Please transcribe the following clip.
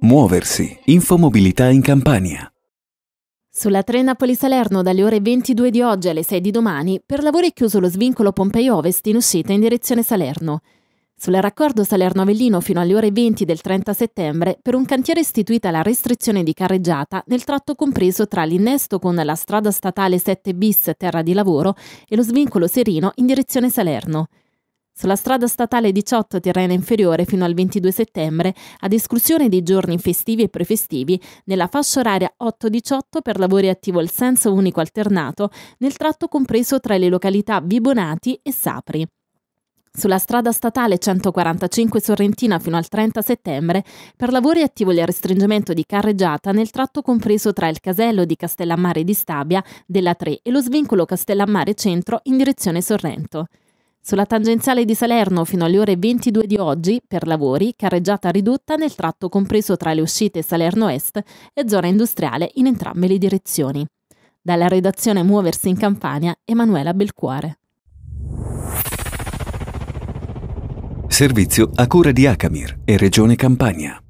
Muoversi. Infomobilità in Campania. Sulla 3 Napoli-Salerno dalle ore 22 di oggi alle 6 di domani, per lavori è chiuso lo svincolo Pompei Ovest in uscita in direzione Salerno. Sul raccordo Salerno-Avellino fino alle ore 20 del 30 settembre, per un cantiere istituita la restrizione di carreggiata nel tratto compreso tra l'innesto con la strada statale 7 bis Terra di Lavoro e lo svincolo Serino in direzione Salerno. Sulla strada statale 18 Tirrena Inferiore fino al 22 settembre, ad esclusione dei giorni festivi e prefestivi, nella fascia oraria 8-18 per lavori attivo il senso unico alternato, nel tratto compreso tra le località Vibonati e Sapri. Sulla strada statale 145 Sorrentina fino al 30 settembre, per lavori attivo il restringimento di carreggiata nel tratto compreso tra il casello di Castellammare di Stabia della 3 e lo svincolo Castellammare Centro in direzione Sorrento. Sulla tangenziale di Salerno fino alle ore 22 di oggi, per lavori, carreggiata ridotta nel tratto compreso tra le uscite Salerno Est e zona industriale in entrambe le direzioni. Dalla redazione Muoversi in Campania, Emanuela Belcuore. Servizio a cura di Acamir e Regione Campania.